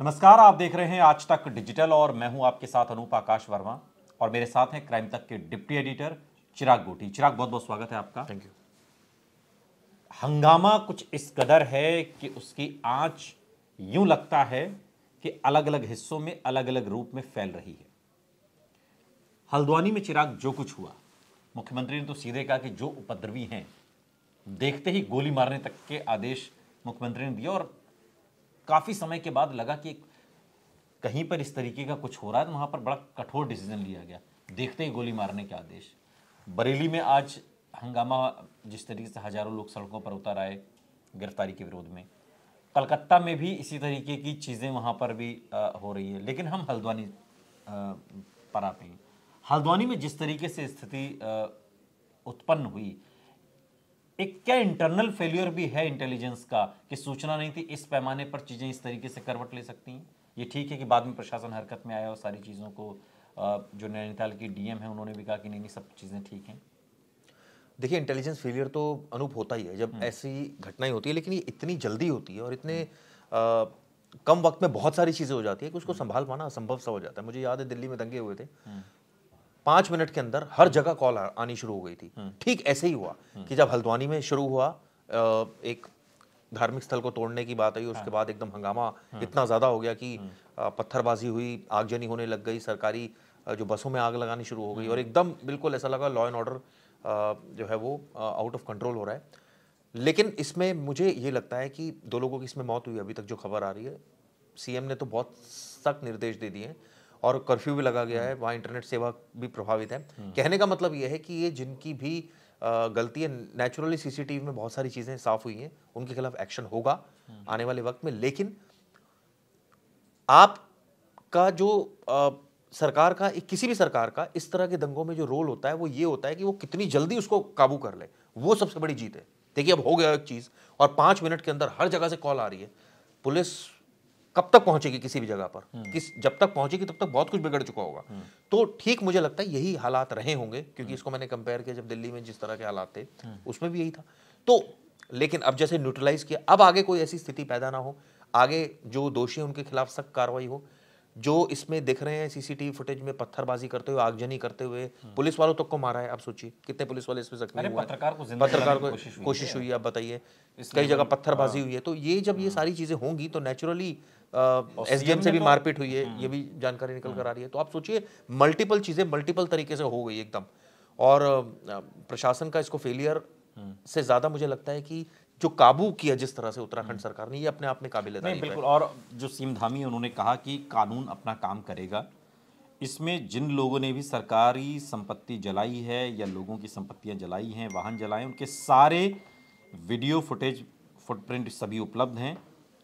नमस्कार आप देख रहे हैं आज तक डिजिटल और मैं हूं आपके साथ अनूप आकाश वर्मा और मेरे साथ हैं क्राइम तक के डिप्टी एडिटर चिराग गोटी चिराग बहुत बहुत स्वागत है आपका थैंक यू हंगामा कुछ इस कदर है कि उसकी आंच यूं लगता है कि अलग अलग हिस्सों में अलग अलग रूप में फैल रही है हल्द्वानी में चिराग जो कुछ हुआ मुख्यमंत्री ने तो सीधे कहा कि जो उपद्रवी हैं देखते ही गोली मारने तक के आदेश मुख्यमंत्री ने दिया और काफ़ी समय के बाद लगा कि कहीं पर इस तरीके का कुछ हो रहा है तो वहाँ पर बड़ा कठोर डिसीजन लिया गया देखते ही गोली मारने के आदेश बरेली में आज हंगामा जिस तरीके से हजारों लोग सड़कों पर उतर आए गिरफ्तारी के विरोध में कलकत्ता में भी इसी तरीके की चीज़ें वहाँ पर भी आ, हो रही है लेकिन हम हल्द्वानी पर आते हैं हल्द्वानी में जिस तरीके से स्थिति उत्पन्न हुई एक क्या इंटरनल फेल्यूर भी है इंटेलिजेंस का कि सूचना नहीं थी इस पैमाने पर चीज़ें इस तरीके से करवट ले सकती हैं ये ठीक है कि बाद में प्रशासन हरकत में आया और सारी चीज़ों को जो नैनीताल की डीएम है उन्होंने भी कहा कि नहीं नहीं सब चीज़ें ठीक हैं देखिए इंटेलिजेंस फेलियर तो अनूप होता ही है जब हम्म। ऐसी घटनाएं होती है लेकिन ये इतनी जल्दी होती है और इतने आ, हम्म। कम वक्त में बहुत सारी चीज़ें हो जाती है कि उसको हम्म। संभाल पाना असंभव सा हो जाता है मुझे याद है दिल्ली में दंगे हुए थे पाँच मिनट के अंदर हर जगह कॉल आनी शुरू हो गई थी हम्म। ठीक ऐसे ही हुआ हम्म। कि जब हल्द्वानी में शुरू हुआ एक धार्मिक स्थल को तोड़ने की बात आई हाँ। उसके बाद एकदम हंगामा हाँ। इतना ज़्यादा हो गया कि हम्म। पत्थरबाजी हुई आगजनी होने लग गई सरकारी जो बसों में आग लगानी शुरू हो गई और एकदम बिल्कुल ऐसा लगा लॉ एंड ऑर्डर जो है वो आउट ऑफ कंट्रोल हो रहा है लेकिन इसमें मुझे ये लगता है कि दो लोगों की इसमें मौत हुई अभी तक जो खबर आ रही है सीएम ने तो बहुत सख्त निर्देश दे दिए हैं और कर्फ्यू भी लगा गया है वहाँ इंटरनेट सेवा भी प्रभावित है हम्म। कहने का मतलब यह है कि ये जिनकी भी गलती है नेचुरली सीसीटीवी में बहुत सारी चीज़ें साफ हुई हैं उनके खिलाफ एक्शन होगा हम्म। आने वाले वक्त में लेकिन आपका जो आ, सरकार का किसी भी सरकार का इस तरह के दंगों में जो रोल होता है वो ये होता है कि वो कितनी जल्दी उसको काबू कर ले वो सबसे बड़ी जीत है देखिए अब हो गया एक चीज़ और पाँच मिनट के अंदर हर जगह से कॉल आ रही है पुलिस कब तक पहुंचेगी किसी भी जगह पर हम्म। किस जब तक पहुंचेगी तब तक बहुत कुछ बिगड़ चुका होगा हम्म। तो ठीक मुझे लगता है यही हालात रहे होंगे क्योंकि हम्म। इसको मैंने कंपेयर किया जब दिल्ली में जिस तरह के हालात थे उसमें भी यही था तो लेकिन अब जैसे न्यूट्रलाइज किया अब आगे कोई ऐसी स्थिति पैदा ना हो आगे जो दोषी उनके खिलाफ सख्त कार्रवाई हो जो इसमें दिख रहे हैं सीसीटीवी फुटेज में पत्थरबाजी करते हुए आगजनी करते हुए पुलिस वालों तक तो को मारा है आप सोचिए कितने पुलिस वाले इसमें जख्मी हुए पत्रकार को पत्रकार को कोशिश हुई है आप बताइए कई जगह पत्थरबाजी हाँ। हुई है तो ये जब ये सारी चीजें होंगी तो नेचुरली एस डी एम से भी तो- मारपीट हुई है हम्म। ये भी जानकारी निकल कर आ रही है तो आप सोचिए मल्टीपल चीज़ें मल्टीपल तरीके से हो गई एकदम और प्रशासन का इसको फेलियर हम्म। से ज़्यादा मुझे लगता है कि जो काबू किया जिस तरह से उत्तराखंड हम्म। सरकार ने ये अपने आप में काबिल बिल्कुल और जो सीम धामी उन्होंने कहा कि कानून अपना काम करेगा इसमें जिन लोगों ने भी सरकारी संपत्ति जलाई है या लोगों की संपत्तियां जलाई हैं वाहन जलाए उनके सारे वीडियो फुटेज फुटप्रिंट सभी उपलब्ध हैं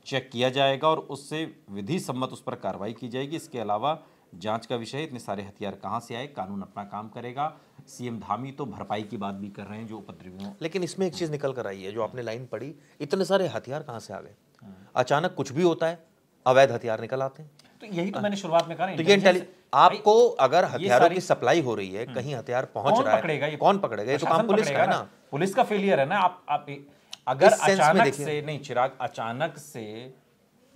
चेक किया जाएगा और उससे विधि सम्मत उस पर कार्रवाई की जाएगी इसके अलावा जांच का विषय इतने सारे हथियार कहाँ से आए कानून अपना काम करेगा सीएम धामी तो भरपाई की बात भी कर रहे हैं जो उपद्रवियों लेकिन इसमें एक चीज़ निकल कर आई है जो आपने लाइन पढ़ी इतने सारे हथियार कहाँ से आ गए हाँ। अचानक कुछ भी होता है अवैध हथियार निकल आते हैं तो यही तो मैंने शुरुआत में कहा तो ये आपको अगर हथियारों की सप्लाई हो रही है हम्म। कहीं हथियार पहुंच रहा है कौन पकड़ेगा ये तो काम पुलिस का है ना पुलिस का फेलियर है ना आप आप अगर अचानक से नहीं चिराग अचानक से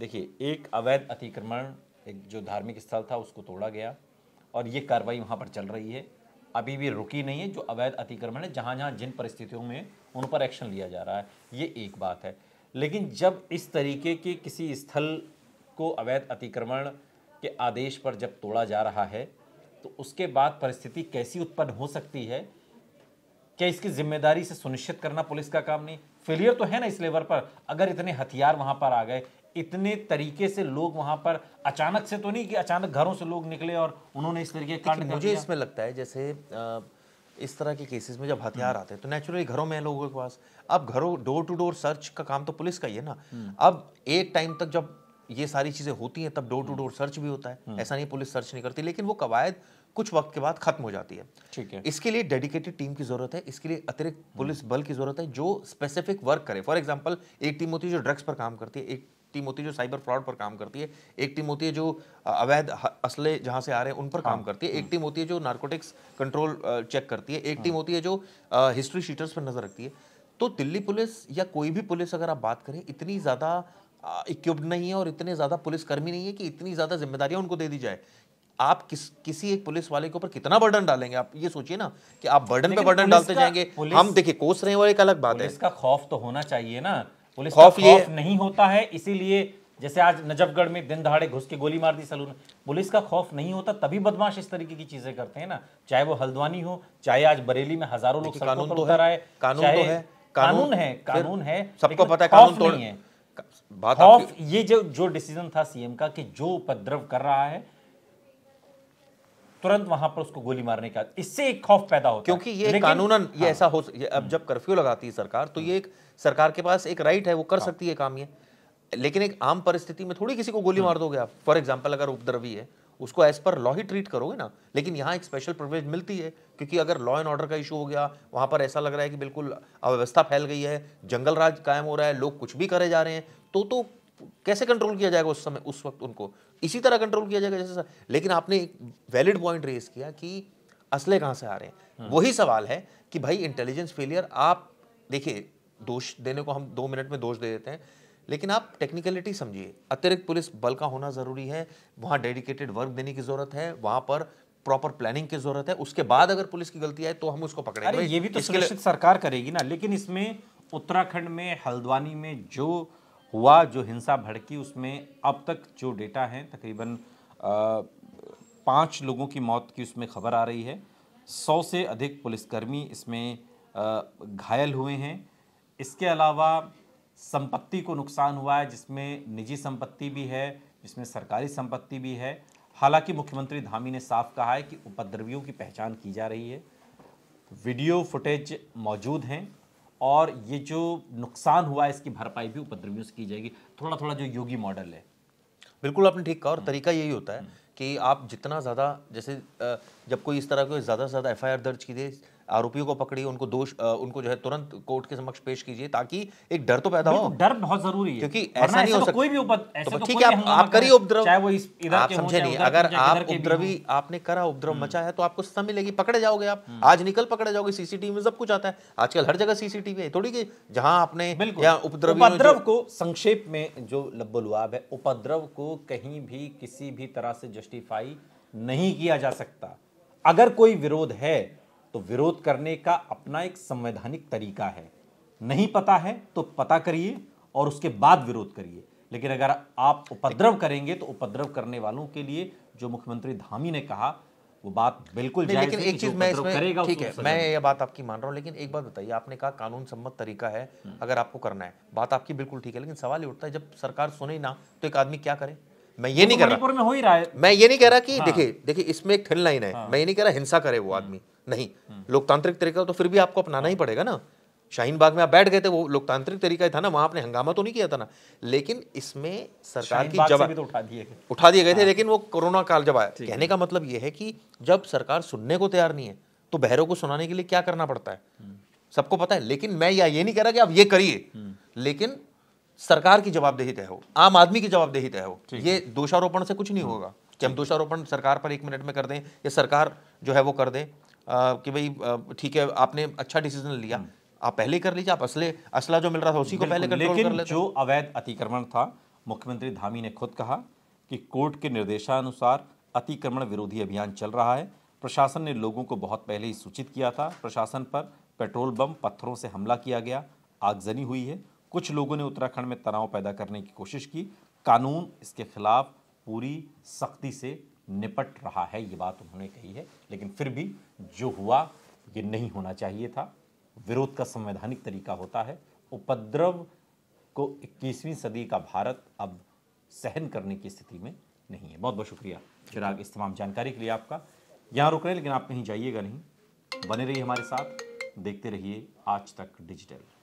देखिए एक अवैध अतिक्रमण एक जो धार्मिक स्थल था उसको तोड़ा गया और ये कार्रवाई वहाँ पर चल रही है अभी भी रुकी नहीं है जो अवैध अतिक्रमण है जहाँ जहाँ जिन परिस्थितियों में उन पर एक्शन लिया जा रहा है ये एक बात है लेकिन जब इस तरीके के किसी स्थल को अवैध अतिक्रमण के आदेश पर जब तोड़ा जा रहा है तो उसके बाद परिस्थिति कैसी उत्पन्न हो सकती है क्या इसकी जिम्मेदारी से सुनिश्चित करना पुलिस का काम नहीं फेलियर तो है ना इस लेवल पर अगर इतने हथियार वहां पर आ गए इतने तरीके से लोग वहां पर अचानक से तो नहीं कि अचानक घरों से लोग निकले और उन्होंने इस तरीके कांड मुझे इसमें लगता है जैसे इस तरह के केसेस में जब हथियार आते हैं तो नेचुरली घरों में लोगों के पास अब घरों डोर टू डोर सर्च का काम तो पुलिस का ही है ना हम्म। अब एक टाइम तक जब ये सारी चीजें होती हैं तब डोर टू डोर सर्च भी होता है हम्म। ऐसा नहीं पुलिस सर्च नहीं करती लेकिन वो कवायद कुछ वक्त के बाद खत्म हो जाती है ठीक है इसके लिए डेडिकेटेड टीम की जरूरत है इसके लिए अतिरिक्त हम्म। पुलिस बल की जरूरत है जो स्पेसिफिक वर्क करे फॉर एग्जाम्पल एक टीम होती है जो ड्रग्स पर काम करती है एक टीम होती है जो साइबर फ्रॉड पर काम करती है एक टीम होती है जो अवैध असले जहां से आ रहे हैं उन पर हाँ। काम करती है एक टीम हम्म। होती है जो नार्कोटिक्स कंट्रोल चेक करती है एक टीम हाँ। होती है जो हिस्ट्री शीटर्स पर नजर रखती है तो दिल्ली पुलिस या कोई भी पुलिस अगर आप बात करें इतनी ज़्यादा इक्विप्ड नहीं है और इतने ज़्यादा पुलिसकर्मी नहीं है कि इतनी ज़्यादा जिम्मेदारियां उनको दे दी जाए आप किस किसी एक पुलिस वाले के ऊपर कितना बर्डन डालेंगे आप ये सोचिए ना कि आप बर्डन पे बर्डन डालते जाएंगे हम देखिए कोस रहे हैं एक अलग बात है इसका खौफ तो होना चाहिए ना पुलिस खौफ, खौफ ये नहीं होता है इसीलिए जैसे आज नजफगढ़ में दिन दहाड़े घुस के गोली मार दी सलून पुलिस का खौफ नहीं होता तभी बदमाश इस तरीके की चीजें करते हैं ना चाहे वो हल्द्वानी हो चाहे आज बरेली में हजारों लोग कानून तो, तो है कानून तो है कानून है कानून है सबको पता है कानून तोड़ है बात ये जो जो डिसीजन था सीएम का कि जो उपद्रव कर रहा है तुरंत वहां पर उसको गोली मारने का इससे एक खौफ पैदा होता क्योंकि ये कानूनन ये हाँ। ऐसा हो ये अब जब कर्फ्यू लगाती है सरकार तो ये एक सरकार के पास एक राइट है वो कर हाँ। सकती है काम ये लेकिन एक आम परिस्थिति में थोड़ी किसी को गोली हम्म। मार दोगे आप फॉर एग्जाम्पल अगर उपद्रवी है उसको एज पर लॉ ही ट्रीट करोगे ना लेकिन यहाँ एक स्पेशल प्रिवेज मिलती है क्योंकि अगर लॉ एंड ऑर्डर का इशू हो गया वहाँ पर ऐसा लग रहा है कि बिल्कुल अव्यवस्था फैल गई है जंगल राज कायम हो रहा है लोग कुछ भी करे जा रहे हैं तो तो कैसे कंट्रोल किया जाएगा उस समय उस वक्त उनको इसी तरह कंट्रोल किया जाएगा जैसे लेकिन आपने एक वैलिड पॉइंट रेस किया कि असले कहाँ से आ रहे हैं हाँ। वही सवाल है कि भाई इंटेलिजेंस फेलियर आप देखिए दोष देने को हम दो मिनट में दोष दे देते हैं लेकिन आप टेक्निकलिटी समझिए अतिरिक्त पुलिस बल का होना ज़रूरी है वहाँ डेडिकेटेड वर्क देने की ज़रूरत है वहाँ पर प्रॉपर प्लानिंग की जरूरत है उसके बाद अगर पुलिस की गलती आए तो हम उसको पकड़ेंगे अरे ये भी तो सुनिश्चित सरकार करेगी ना लेकिन इसमें उत्तराखंड में हल्द्वानी में जो हुआ जो हिंसा भड़की उसमें अब तक जो डेटा है तकरीबन पाँच लोगों की मौत की उसमें खबर आ रही है सौ से अधिक पुलिसकर्मी इसमें घायल हुए हैं इसके अलावा संपत्ति को नुकसान हुआ है जिसमें निजी संपत्ति भी है जिसमें सरकारी संपत्ति भी है हालांकि मुख्यमंत्री धामी ने साफ कहा है कि उपद्रवियों की पहचान की जा रही है वीडियो फुटेज मौजूद हैं और ये जो नुकसान हुआ है इसकी भरपाई भी उपद्रवियों से की जाएगी थोड़ा थोड़ा जो योगी मॉडल है बिल्कुल आपने ठीक कहा और हम्म। तरीका यही होता है हम्म। कि आप जितना ज़्यादा जैसे जब कोई इस तरह के ज़्यादा से ज़्यादा एफ दर्ज कीजिए आरोपियों को पकड़िए उनको दोष उनको जो है तुरंत कोर्ट के समक्ष पेश कीजिए ताकि एक डर तो पैदा हो डर बहुत जरूरी है क्योंकि ऐसा नहीं हो तो सकता कोई भी तो, तो ठीक है आप करिए उपद्रव चाहे वो इस आप समझे नहीं अगर आप उपद्रवी आपने करा उपद्रव हम्म। है तो आपको समय मिलेगी पकड़े जाओगे आप हम्म। आज निकल पकड़े जाओगे सीसीटीवी में सब कुछ आता है आजकल हर जगह सीसीटीवी है थोड़ी की जहां आपने या उपद्रवी उपद्रव को संक्षेप में जो लब्बुलवाब है उपद्रव को कहीं भी किसी भी तरह से जस्टिफाई नहीं किया जा सकता अगर कोई विरोध है तो विरोध करने का अपना एक संवैधानिक तरीका है नहीं पता है तो पता करिए और उसके बाद विरोध करिए लेकिन अगर आप उपद्रव करेंगे तो उपद्रव करने वालों के लिए जो मुख्यमंत्री धामी ने कहा वो बात बिल्कुल लेकिन एक चीज मैं इसमें ठीक है मैं ये बात आपकी मान रहा हूँ लेकिन एक बात बताइए आपने कहा कानून सम्मत तरीका है हम्म। अगर आपको करना है बात आपकी बिल्कुल ठीक है लेकिन सवाल ये उठता है जब सरकार सुने ना तो एक आदमी क्या करे मैं ये तो नहीं कह रहा में हो ही रहा है मैं ये नहीं कह रहा कि हाँ। देखिए देखिए इसमें एक थिन लाइन है हाँ। मैं ये नहीं कह रहा हिंसा करे वो आदमी हम्म। नहीं लोकतांत्रिक तरीका तो फिर भी आपको अपनाना ही हाँ। पड़ेगा ना शाहीन बाग में आप बैठ गए थे वो लोकतांत्रिक तरीका ही था ना वहाँ आपने हंगामा तो नहीं किया था ना लेकिन इसमें सरकार की जवाब तो उठा दिए उठा दिए गए थे लेकिन वो कोरोना काल जब आया कहने का मतलब ये है कि जब सरकार सुनने को तैयार नहीं है तो बहरों को सुनाने के लिए क्या करना पड़ता है हम्म। सबको पता है लेकिन मैं या ये नहीं कह रहा कि आप ये करिए हम्म। लेकिन सरकार की जवाबदेही तय हो आम आदमी की जवाबदेही तय हो ये दोषारोपण से कुछ नहीं हम्म। होगा कि हम दोषारोपण सरकार पर एक मिनट में कर दें या सरकार जो है वो कर दें कि भाई ठीक है आपने अच्छा डिसीजन लिया हम्म। आप पहले कर लीजिए आप असले असला जो मिल रहा था उसी को पहले कर लेकिन कर जो अवैध अतिक्रमण था मुख्यमंत्री धामी ने खुद कहा कि कोर्ट के निर्देशानुसार अतिक्रमण विरोधी अभियान चल रहा है प्रशासन ने लोगों को बहुत पहले ही सूचित किया था प्रशासन पर पेट्रोल बम पत्थरों से हमला किया गया आगजनी हुई है कुछ लोगों ने उत्तराखंड में तनाव पैदा करने की कोशिश की कानून इसके खिलाफ पूरी सख्ती से निपट रहा है ये बात उन्होंने कही है लेकिन फिर भी जो हुआ ये नहीं होना चाहिए था विरोध का संवैधानिक तरीका होता है उपद्रव को 21वीं सदी का भारत अब सहन करने की स्थिति में नहीं है बहुत बहुत शुक्रिया चिराग इस तमाम जानकारी के लिए आपका यहाँ रुक रहे लेकिन आप कहीं जाइएगा नहीं बने रहिए हमारे साथ देखते रहिए आज तक डिजिटल